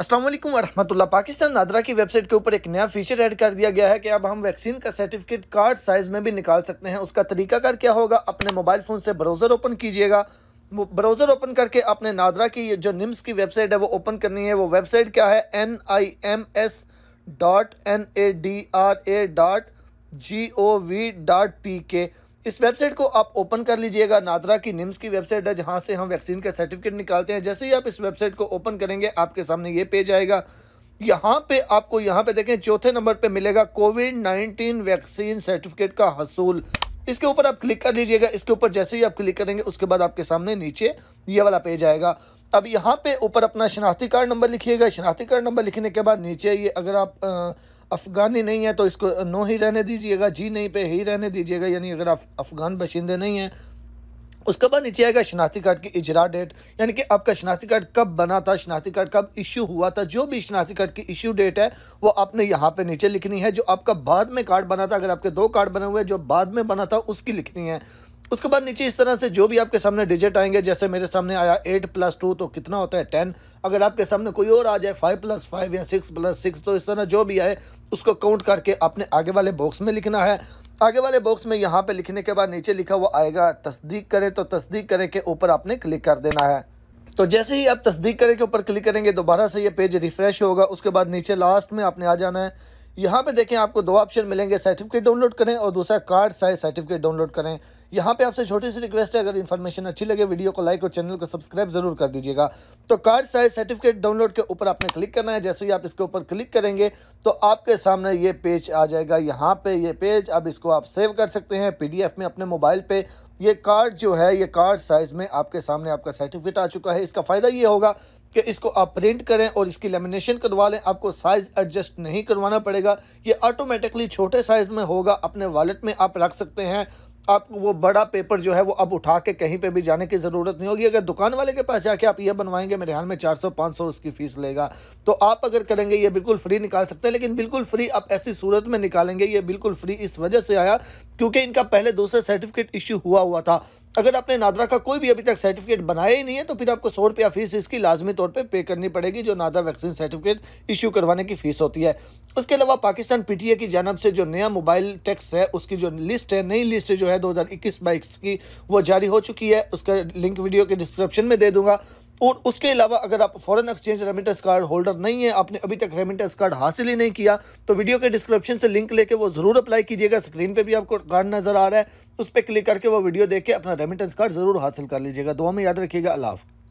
असलम वरहमतुल्ला पाकिस्तान नादरा की वेबसाइट के ऊपर एक नया फीचर ऐड कर दिया गया है कि अब हम वैक्सीन का सर्टिफिकेट कार्ड साइज़ में भी निकाल सकते हैं उसका कर क्या होगा अपने मोबाइल फ़ोन से ब्राउज़र ओपन कीजिएगा ब्राउज़र ओपन करके अपने नादरा की जो निम्स की वेबसाइट है वो ओपन करनी है वो वेबसाइट क्या है N I M S dot N A D R A dot G O V dot P K इस वेबसाइट को आप ओपन कर लीजिएगा नादरा की निम्स की वेबसाइट है जहाँ से हम वैक्सीन का सर्टिफिकेट निकालते हैं जैसे ही आप इस वेबसाइट को ओपन करेंगे आपके सामने ये पेज आएगा यहाँ पे आपको यहाँ पे देखें चौथे नंबर पे मिलेगा कोविड नाइनटीन वैक्सीन सर्टिफिकेट का हसूल इसके ऊपर आप क्लिक कर लीजिएगा इसके ऊपर जैसे ही आप क्लिक करेंगे उसके बाद आपके सामने नीचे ये वाला पेज आएगा अब यहाँ पे ऊपर अपना शनाख्ती कार्ड नंबर लिखिएगा शनाख्ती कार्ड नंबर लिखने के बाद नीचे ये अगर आप अफ़गानी नहीं है तो इसको नो ही रहने दीजिएगा जी नहीं पे ही रहने दीजिएगा यानी अगर आप अफ़गान बशिंदे नहीं हैं उसके बाद नीचे आएगा शनाख्ती कार्ड की इजरा डेट यानी कि आपका शनाख्ती कार्ड कब बना था शनाख्ती कार्ड कब इशू हुआ था जो भी शनाख्ती कार्ड की इशू डेट है वो आपने यहाँ पे नीचे लिखनी है जो आपका बाद में कार्ड बना था अगर आपके दो कार्ड बने हुए हैं जो बाद में बना था उसकी लिखनी है उसके बाद नीचे इस तरह से जो भी आपके सामने डिजिट आएंगे जैसे मेरे सामने आया एट प्लस टू तो कितना होता है टेन अगर आपके सामने कोई और आ जाए फाइव प्लस फाइव या सिक्स प्लस सिक्स तो इस तरह जो भी आए उसको काउंट करके आपने आगे वाले बॉक्स में लिखना है आगे वाले बॉक्स में यहाँ पे लिखने के बाद नीचे लिखा हुआ आएगा तस्दीक करें तो तस्दीक करें के ऊपर आपने क्लिक कर देना है तो जैसे ही आप तस्दीक करें के ऊपर क्लिक करेंगे दोबारा से ये पेज रिफ्रेश होगा उसके बाद नीचे लास्ट में आपने आ जाना है यहाँ पे देखें आपको दो ऑप्शन मिलेंगे सर्टिफिकेट डाउनलोड करें और दूसरा कार्ड साइज सर्टिफिकेट डाउनलोड करें यहाँ पे आपसे छोटी सी रिक्वेस्ट है अगर इन्फॉर्मेशन अच्छी लगे वीडियो को लाइक और चैनल को सब्सक्राइब जरूर कर दीजिएगा तो कार्ड साइज सर्टिफिकेट डाउनलोड के ऊपर आपने क्लिक करना है जैसे ही आप इसके ऊपर क्लिक करेंगे तो आपके सामने ये पेज आ जाएगा यहाँ पर ये पेज अब इसको आप सेव कर सकते हैं पी में अपने मोबाइल पर ये कार्ड जो है ये कार्ड साइज़ में आपके सामने आपका सर्टिफिकेट आ चुका है इसका फ़ायदा ये होगा कि इसको आप प्रिंट करें और इसकी लेमिनेशन करवा लें आपको साइज़ एडजस्ट नहीं करवाना पड़ेगा ये ऑटोमेटिकली छोटे साइज़ में होगा अपने वॉलेट में आप रख सकते हैं आप वो बड़ा पेपर जो है वो अब उठा के कहीं पे भी जाने की ज़रूरत नहीं होगी अगर दुकान वाले के पास जाके आप ये बनवाएंगे मेरे ख्याल में 400 500 उसकी फ़ीस लेगा तो आप अगर करेंगे ये बिल्कुल फ्री निकाल सकते हैं लेकिन बिल्कुल फ्री आप ऐसी सूरत में निकालेंगे ये बिल्कुल फ्री इस वजह से आया क्योंकि इनका पहले दूसरा सर्टिफिकेट इशू हुआ हुआ था अगर आपने नादरा का कोई भी अभी तक सर्टिफिकेट बनाया ही नहीं है तो फिर आपको सौ रुपया फीस इसकी लाजमी तौर पे पे करनी पड़ेगी जो नादरा वैक्सीन सर्टिफिकेट इशू करवाने की फ़ीस होती है उसके अलावा पाकिस्तान पीटीए की जानब से जो नया मोबाइल टैक्स है उसकी जो लिस्ट है नई लिस्ट जो है दो हज़ार की वो जारी हो चुकी है उसका लिंक वीडियो के डिस्क्रिप्शन में दे दूँगा और उसके अलावा अगर आप foreign exchange remittance card holder नहीं है आपने अभी तक रेमिटेंस कार्ड हासिल ही नहीं किया तो वीडियो के डिस्क्रिप्शन से लिंक लेके वो ज़रूर अप्लाई कीजिएगा स्क्रीन पे भी आपको कार्ड नज़र आ रहा है उस पर क्लिक करके वो वीडियो देख के अपना रेमिटेंस कार्ड ज़रूर हासिल कर लीजिएगा दुआ में याद रखिएगा अलाफ़